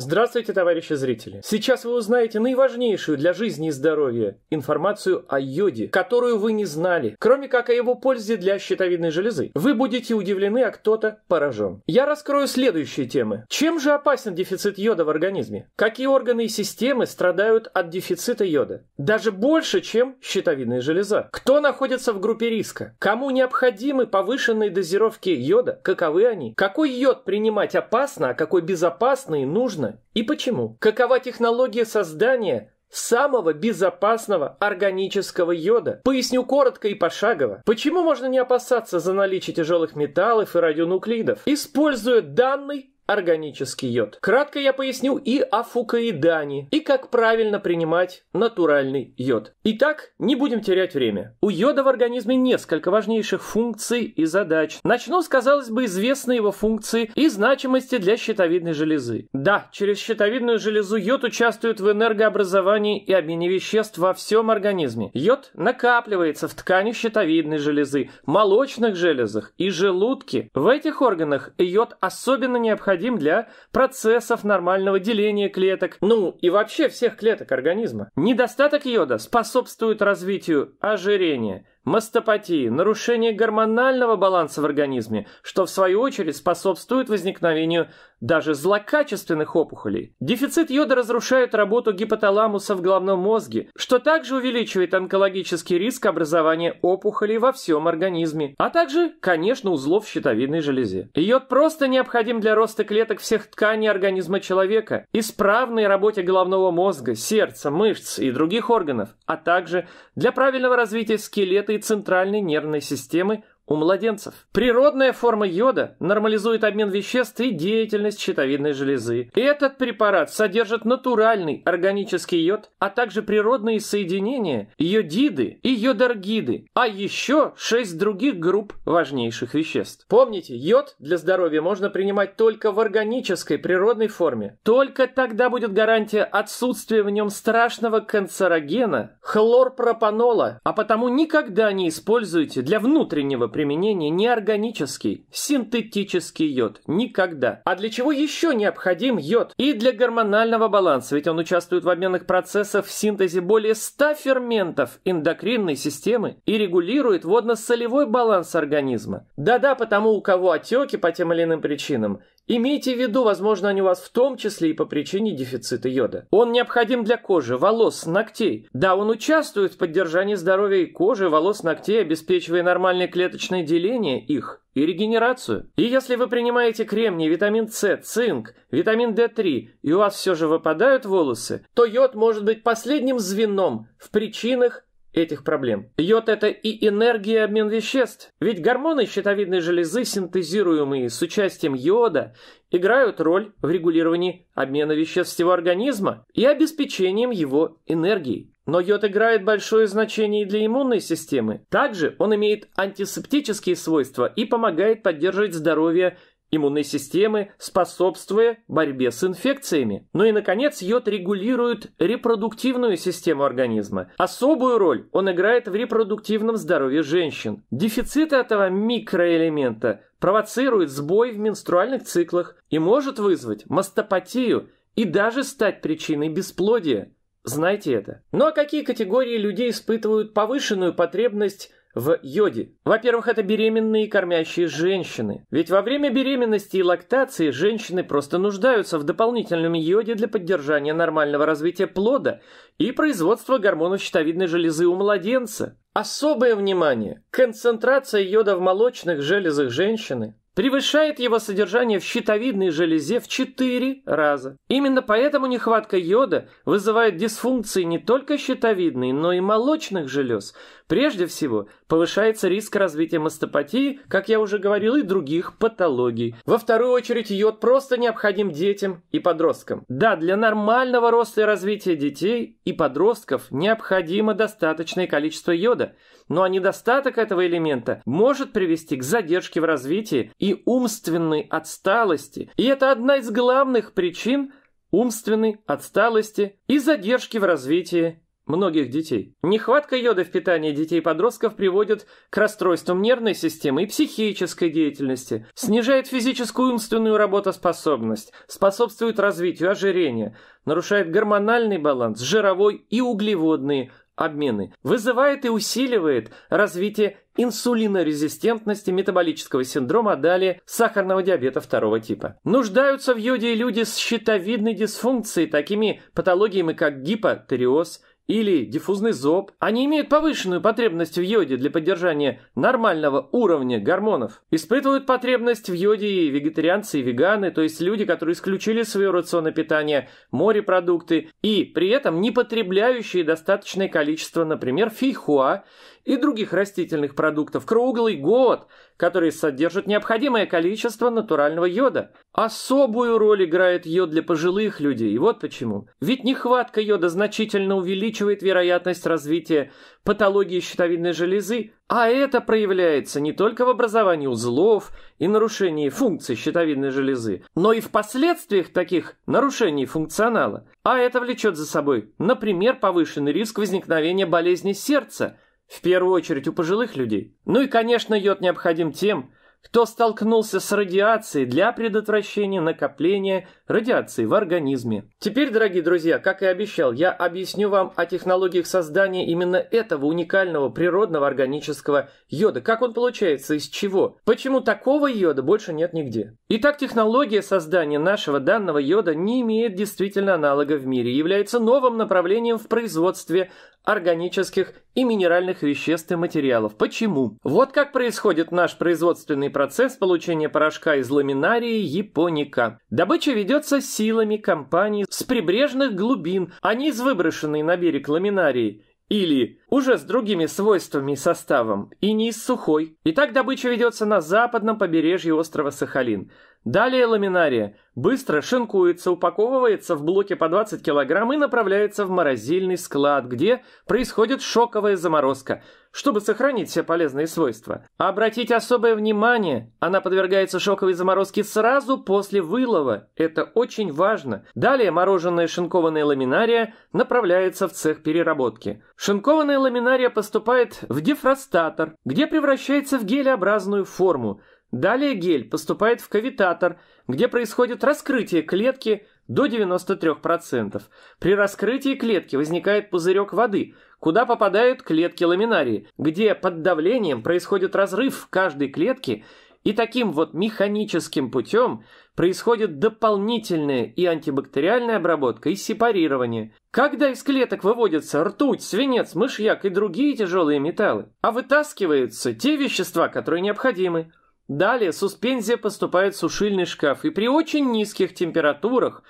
Здравствуйте, товарищи зрители! Сейчас вы узнаете наиважнейшую для жизни и здоровья информацию о йоде, которую вы не знали, кроме как о его пользе для щитовидной железы. Вы будете удивлены, а кто-то поражен. Я раскрою следующие темы. Чем же опасен дефицит йода в организме? Какие органы и системы страдают от дефицита йода? Даже больше, чем щитовидная железа. Кто находится в группе риска? Кому необходимы повышенные дозировки йода? Каковы они? Какой йод принимать опасно, а какой безопасный и нужно? нужно и почему? Какова технология создания самого безопасного органического йода. Поясню коротко и пошагово. Почему можно не опасаться за наличие тяжелых металлов и радионуклидов? Используя данный органический йод. Кратко я поясню и о фукоидане, и как правильно принимать натуральный йод. Итак, не будем терять время. У йода в организме несколько важнейших функций и задач. Начну с, казалось бы, известной его функции и значимости для щитовидной железы. Да, через щитовидную железу йод участвует в энергообразовании и обмене веществ во всем организме. Йод накапливается в ткани щитовидной железы, молочных железах и желудке. В этих органах йод особенно необходим необходим для процессов нормального деления клеток, ну и вообще всех клеток организма. Недостаток йода способствует развитию ожирения, мастопатии, нарушения гормонального баланса в организме, что в свою очередь способствует возникновению даже злокачественных опухолей. Дефицит йода разрушает работу гипоталамуса в головном мозге, что также увеличивает онкологический риск образования опухолей во всем организме, а также, конечно, узлов в щитовидной железе. Йод просто необходим для роста клеток всех тканей организма человека, исправной работе головного мозга, сердца, мышц и других органов, а также для правильного развития скелета и центральной нервной системы у младенцев. Природная форма йода нормализует обмен веществ и деятельность щитовидной железы. Этот препарат содержит натуральный органический йод, а также природные соединения йодиды и йодоргиды, а еще 6 других групп важнейших веществ. Помните, йод для здоровья можно принимать только в органической природной форме. Только тогда будет гарантия отсутствия в нем страшного канцерогена хлорпропанола, а потому никогда не используйте для внутреннего применение неорганический, синтетический йод. Никогда. А для чего еще необходим йод? И для гормонального баланса, ведь он участвует в обменных процессах в синтезе более 100 ферментов эндокринной системы и регулирует водно-солевой баланс организма. Да-да, потому у кого отеки по тем или иным причинам, Имейте в виду, возможно, они у вас в том числе и по причине дефицита йода. Он необходим для кожи, волос, ногтей. Да, он участвует в поддержании здоровья и кожи, волос, ногтей, обеспечивая нормальное клеточное деление их и регенерацию. И если вы принимаете кремний, витамин С, цинк, витамин D3, и у вас все же выпадают волосы, то йод может быть последним звеном в причинах этих проблем. Йод – это и энергия обмен веществ. Ведь гормоны щитовидной железы, синтезируемые с участием йода, играют роль в регулировании обмена веществ всего организма и обеспечением его энергией. Но йод играет большое значение и для иммунной системы. Также он имеет антисептические свойства и помогает поддерживать здоровье иммунной системы, способствуя борьбе с инфекциями. Ну и, наконец, йод регулирует репродуктивную систему организма. Особую роль он играет в репродуктивном здоровье женщин. Дефицит этого микроэлемента провоцирует сбой в менструальных циклах и может вызвать мастопатию и даже стать причиной бесплодия. Знайте это. Ну а какие категории людей испытывают повышенную потребность в йоде. Во-первых, это беременные и кормящие женщины. Ведь во время беременности и лактации женщины просто нуждаются в дополнительном йоде для поддержания нормального развития плода и производства гормонов щитовидной железы у младенца. Особое внимание! Концентрация йода в молочных железах женщины превышает его содержание в щитовидной железе в 4 раза. Именно поэтому нехватка йода вызывает дисфункции не только щитовидной, но и молочных желез – Прежде всего, повышается риск развития мастопатии, как я уже говорил, и других патологий. Во вторую очередь, йод просто необходим детям и подросткам. Да, для нормального роста и развития детей и подростков необходимо достаточное количество йода, но недостаток этого элемента может привести к задержке в развитии и умственной отсталости. И это одна из главных причин умственной отсталости и задержки в развитии многих детей. Нехватка йода в питании детей-подростков приводит к расстройствам нервной системы и психической деятельности, снижает физическую и умственную работоспособность, способствует развитию ожирения, нарушает гормональный баланс, жировой и углеводные обмены, вызывает и усиливает развитие инсулинорезистентности, метаболического синдрома, а далее сахарного диабета второго типа. Нуждаются в йоде и люди с щитовидной дисфункцией, такими патологиями как гипотериоз, или диффузный зоб, они имеют повышенную потребность в йоде для поддержания нормального уровня гормонов. Испытывают потребность в йоде и вегетарианцы, и веганы, то есть люди, которые исключили из своего рациона питания морепродукты и при этом не потребляющие достаточное количество, например, фейхуа и других растительных продуктов круглый год, которые содержат необходимое количество натурального йода. Особую роль играет йод для пожилых людей, и вот почему. Ведь нехватка йода значительно увеличивает вероятность развития патологии щитовидной железы, а это проявляется не только в образовании узлов и нарушении функций щитовидной железы, но и в последствиях таких нарушений функционала. А это влечет за собой, например, повышенный риск возникновения болезни сердца – в первую очередь у пожилых людей. Ну и, конечно, йод необходим тем, кто столкнулся с радиацией для предотвращения накопления радиации в организме. Теперь, дорогие друзья, как и обещал, я объясню вам о технологиях создания именно этого уникального природного органического йода. Как он получается, из чего? Почему такого йода больше нет нигде? Итак, технология создания нашего данного йода не имеет действительно аналога в мире является новым направлением в производстве органических и минеральных веществ и материалов. Почему? Вот как происходит наш производственный процесс получения порошка из ламинарии японика. Добыча ведется силами компании с прибрежных глубин, а не из выброшенной на берег ламинарии или уже с другими свойствами и составом, и не из сухой. Итак, добыча ведется на западном побережье острова Сахалин. Далее ламинария быстро шинкуется, упаковывается в блоки по 20 килограмм и направляется в морозильный склад, где происходит шоковая заморозка, чтобы сохранить все полезные свойства. Обратить особое внимание, она подвергается шоковой заморозке сразу после вылова. Это очень важно. Далее мороженое шинкованная ламинария направляется в цех переработки. Шинкованная ламинария поступает в дефростатор, где превращается в гелеобразную форму – Далее гель поступает в кавитатор, где происходит раскрытие клетки до 93%. При раскрытии клетки возникает пузырек воды, куда попадают клетки ламинарии, где под давлением происходит разрыв в каждой клетке, и таким вот механическим путем происходит дополнительная и антибактериальная обработка и сепарирование. Когда из клеток выводятся ртуть, свинец, мышьяк и другие тяжелые металлы, а вытаскиваются те вещества, которые необходимы, Далее суспензия поступает в сушильный шкаф, и при очень низких температурах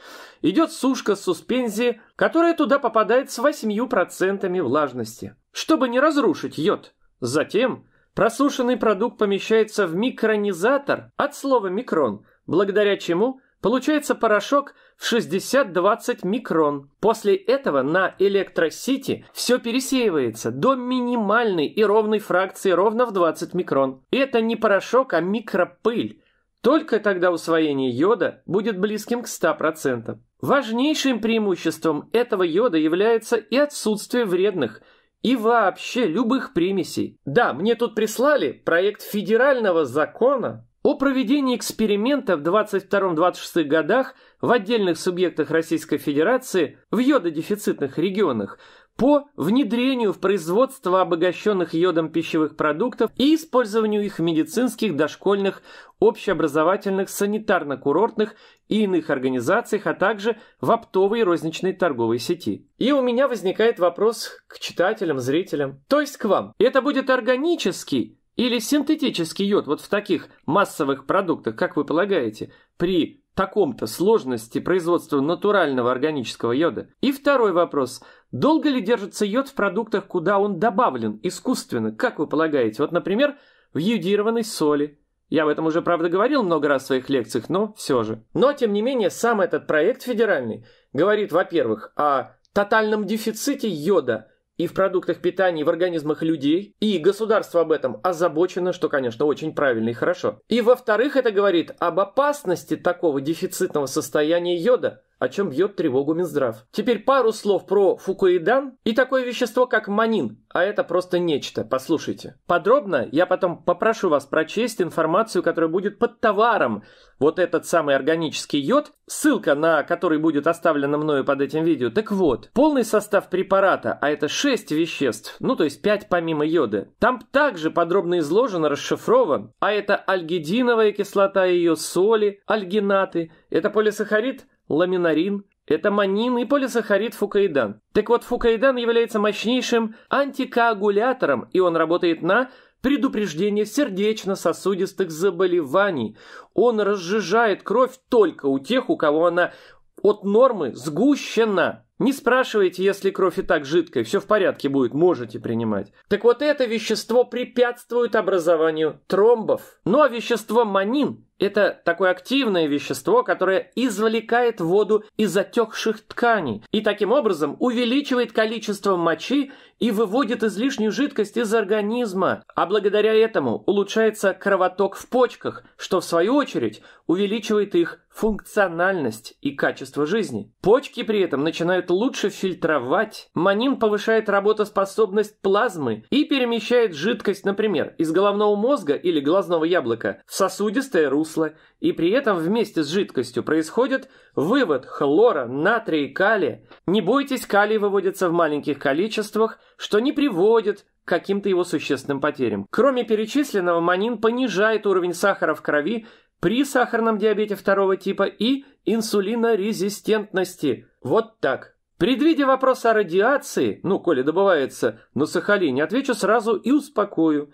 идет сушка суспензии, которая туда попадает с 8% влажности, чтобы не разрушить йод. Затем просушенный продукт помещается в микронизатор от слова «микрон», благодаря чему – Получается порошок в 60-20 микрон. После этого на электросити все пересеивается до минимальной и ровной фракции ровно в 20 микрон. И это не порошок, а микропыль. Только тогда усвоение йода будет близким к 100%. Важнейшим преимуществом этого йода является и отсутствие вредных и вообще любых примесей. Да, мне тут прислали проект федерального закона о проведении эксперимента в 22-26 годах в отдельных субъектах Российской Федерации в йододефицитных регионах по внедрению в производство обогащенных йодом пищевых продуктов и использованию их в медицинских, дошкольных, общеобразовательных, санитарно-курортных и иных организациях, а также в оптовой и розничной торговой сети. И у меня возникает вопрос к читателям, зрителям, то есть к вам. Это будет органический, или синтетический йод вот в таких массовых продуктах, как вы полагаете, при таком-то сложности производства натурального органического йода? И второй вопрос. Долго ли держится йод в продуктах, куда он добавлен искусственно, как вы полагаете? Вот, например, в йодированной соли. Я об этом уже, правда, говорил много раз в своих лекциях, но все же. Но, тем не менее, сам этот проект федеральный говорит, во-первых, о тотальном дефиците йода – и в продуктах питания, и в организмах людей, и государство об этом озабочено, что, конечно, очень правильно и хорошо. И во-вторых, это говорит об опасности такого дефицитного состояния йода, о чем бьет тревогу Минздрав. Теперь пару слов про фукоидан и такое вещество, как манин, а это просто нечто, послушайте. Подробно я потом попрошу вас прочесть информацию, которая будет под товаром. Вот этот самый органический йод, ссылка на который будет оставлена мною под этим видео. Так вот, полный состав препарата, а это 6 веществ, ну то есть 5 помимо йода. Там также подробно изложено, расшифрован, а это альгидиновая кислота и ее соли, альгинаты, это полисахарид – ламинарин, это манин и полисахарид фукаидан. Так вот, фукаидан является мощнейшим антикоагулятором, и он работает на предупреждение сердечно-сосудистых заболеваний. Он разжижает кровь только у тех, у кого она от нормы сгущена. Не спрашивайте, если кровь и так жидкая, все в порядке будет, можете принимать. Так вот это вещество препятствует образованию тромбов. Ну а вещество манин это такое активное вещество, которое извлекает воду из отекших тканей и таким образом увеличивает количество мочи и выводит излишнюю жидкость из организма, а благодаря этому улучшается кровоток в почках, что в свою очередь увеличивает их функциональность и качество жизни. Почки при этом начинают лучше фильтровать, манин повышает работоспособность плазмы и перемещает жидкость, например, из головного мозга или глазного яблока в сосудистое русло русла, и при этом вместе с жидкостью происходит вывод хлора, натрия и калия. Не бойтесь, калий выводится в маленьких количествах, что не приводит к каким-то его существенным потерям. Кроме перечисленного, манин понижает уровень сахара в крови при сахарном диабете второго типа и инсулинорезистентности. Вот так. Предвидя вопрос о радиации, ну, коли добывается на Сахалине, отвечу сразу и успокою.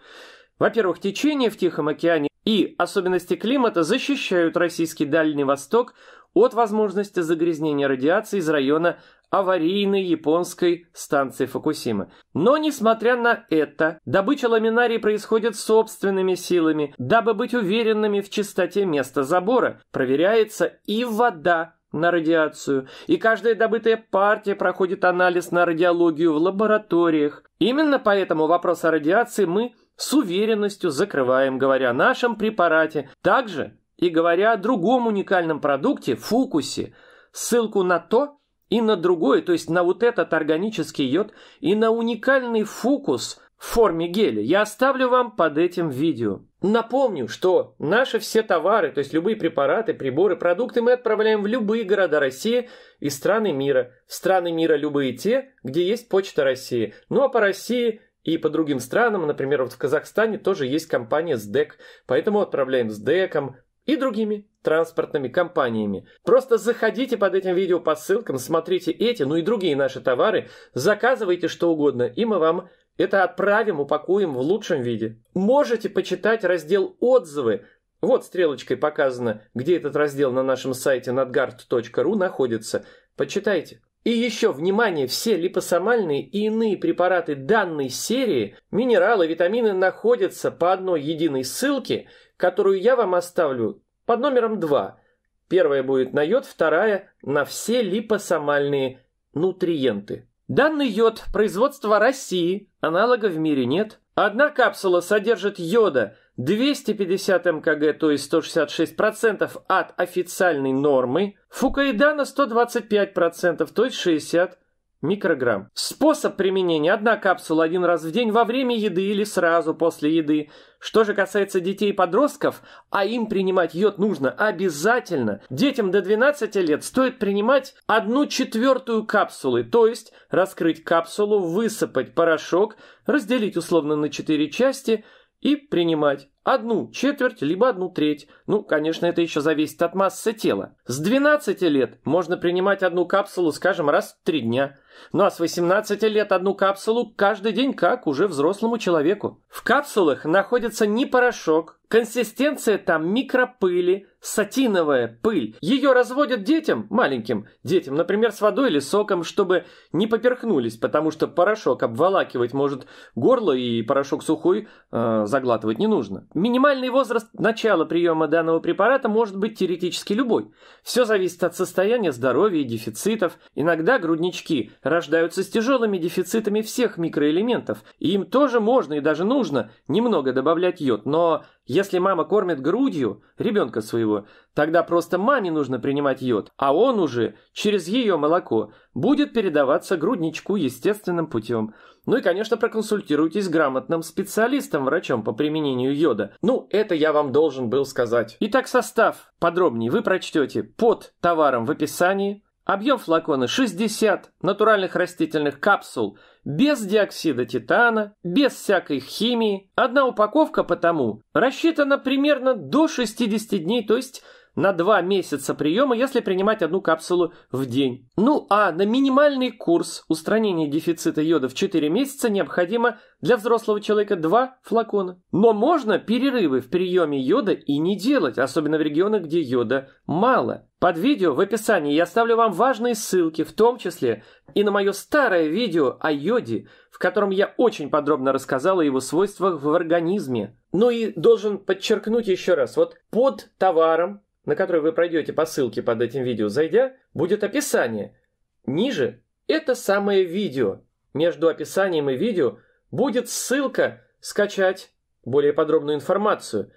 Во-первых, течение в Тихом океане и особенности климата защищают российский Дальний Восток от возможности загрязнения радиации из района аварийной японской станции Фукусимы. Но, несмотря на это, добыча ламинарий происходит собственными силами. Дабы быть уверенными в чистоте места забора, проверяется и вода на радиацию, и каждая добытая партия проходит анализ на радиологию в лабораториях. Именно поэтому вопрос о радиации мы – с уверенностью закрываем, говоря о нашем препарате. Также и говоря о другом уникальном продукте, фукусе, ссылку на то и на другое, то есть на вот этот органический йод и на уникальный фукус в форме геля, я оставлю вам под этим видео. Напомню, что наши все товары, то есть любые препараты, приборы, продукты мы отправляем в любые города России и страны мира. страны мира любые те, где есть почта России. Ну а по России и по другим странам, например, вот в Казахстане тоже есть компания СДЭК, поэтому отправляем с СДЭКом и другими транспортными компаниями. Просто заходите под этим видео по ссылкам, смотрите эти, ну и другие наши товары, заказывайте что угодно, и мы вам это отправим, упакуем в лучшем виде. Можете почитать раздел «Отзывы», вот стрелочкой показано, где этот раздел на нашем сайте надгард.ру находится. Почитайте. И еще, внимание, все липосомальные и иные препараты данной серии, минералы, витамины находятся по одной единой ссылке, которую я вам оставлю под номером 2. Первая будет на йод, вторая на все липосомальные нутриенты. Данный йод производства России, аналога в мире нет. Одна капсула содержит йода 250 мкг, то есть 166% от официальной нормы, фукаида на 125%, то есть 60 микрограмм. Способ применения – одна капсула один раз в день во время еды или сразу после еды. Что же касается детей и подростков, а им принимать йод нужно обязательно, детям до 12 лет стоит принимать одну четвертую капсулы, то есть раскрыть капсулу, высыпать порошок, разделить условно на 4 части – и принимать одну четверть, либо одну треть. Ну, конечно, это еще зависит от массы тела. С 12 лет можно принимать одну капсулу, скажем, раз в 3 дня. Ну а с 18 лет одну капсулу каждый день, как уже взрослому человеку. В капсулах находится не порошок, консистенция там микропыли, сатиновая пыль. Ее разводят детям, маленьким детям, например, с водой или соком, чтобы не поперхнулись, потому что порошок обволакивать может горло и порошок сухой э, заглатывать не нужно. Минимальный возраст начала приема данного препарата может быть теоретически любой. Все зависит от состояния здоровья и дефицитов. Иногда груднички рождаются с тяжелыми дефицитами всех микроэлементов, и им тоже можно и даже нужно немного добавлять йод, но если мама кормит грудью ребенка своего, тогда просто маме нужно принимать йод, а он уже через ее молоко будет передаваться грудничку естественным путем. Ну и, конечно, проконсультируйтесь с грамотным специалистом-врачом по применению йода. Ну, это я вам должен был сказать. Итак, состав подробнее вы прочтете под товаром в описании, Объем флакона 60 натуральных растительных капсул, без диоксида титана, без всякой химии. Одна упаковка потому рассчитана примерно до 60 дней, то есть на 2 месяца приема, если принимать одну капсулу в день. Ну а на минимальный курс устранения дефицита йода в 4 месяца необходимо для взрослого человека 2 флакона. Но можно перерывы в приеме йода и не делать, особенно в регионах, где йода мало. Под видео в описании я оставлю вам важные ссылки, в том числе и на мое старое видео о йоде, в котором я очень подробно рассказал о его свойствах в организме. Ну и должен подчеркнуть еще раз, вот под товаром на который вы пройдете по ссылке под этим видео, зайдя, будет описание. Ниже это самое видео. Между описанием и видео будет ссылка скачать более подробную информацию.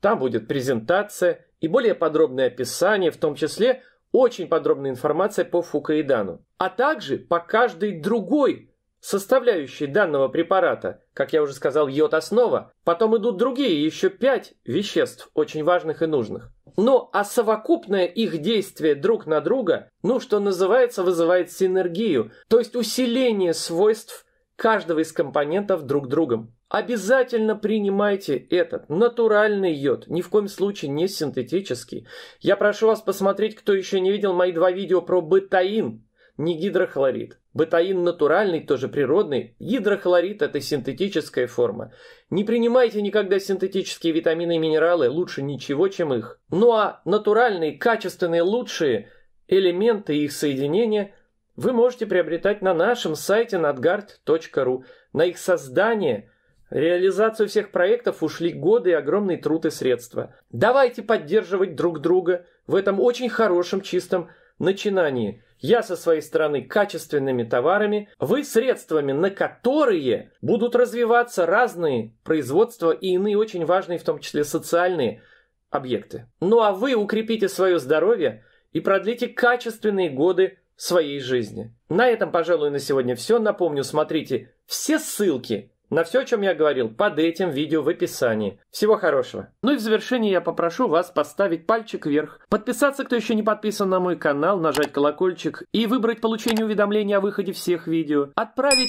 Там будет презентация и более подробное описание, в том числе очень подробная информация по фукаидану, а также по каждой другой составляющей данного препарата. Как я уже сказал, йод основа. Потом идут другие, еще пять веществ, очень важных и нужных. Ну, а совокупное их действие друг на друга, ну, что называется, вызывает синергию, то есть усиление свойств каждого из компонентов друг другом. Обязательно принимайте этот натуральный йод, ни в коем случае не синтетический. Я прошу вас посмотреть, кто еще не видел мои два видео про бетаин, не гидрохлорид. Бетаин натуральный, тоже природный. Гидрохлорид – это синтетическая форма. Не принимайте никогда синтетические витамины и минералы, лучше ничего, чем их. Ну а натуральные, качественные, лучшие элементы и их соединения вы можете приобретать на нашем сайте nadgard.ru. На их создание, реализацию всех проектов ушли годы и огромный труд и средства. Давайте поддерживать друг друга в этом очень хорошем, чистом начинании – я со своей стороны качественными товарами, вы средствами, на которые будут развиваться разные производства и иные очень важные, в том числе социальные объекты. Ну а вы укрепите свое здоровье и продлите качественные годы своей жизни. На этом, пожалуй, на сегодня все. Напомню, смотрите все ссылки на все, о чем я говорил, под этим видео в описании. Всего хорошего. Ну и в завершении я попрошу вас поставить пальчик вверх, подписаться, кто еще не подписан на мой канал, нажать колокольчик и выбрать получение уведомления о выходе всех видео, отправить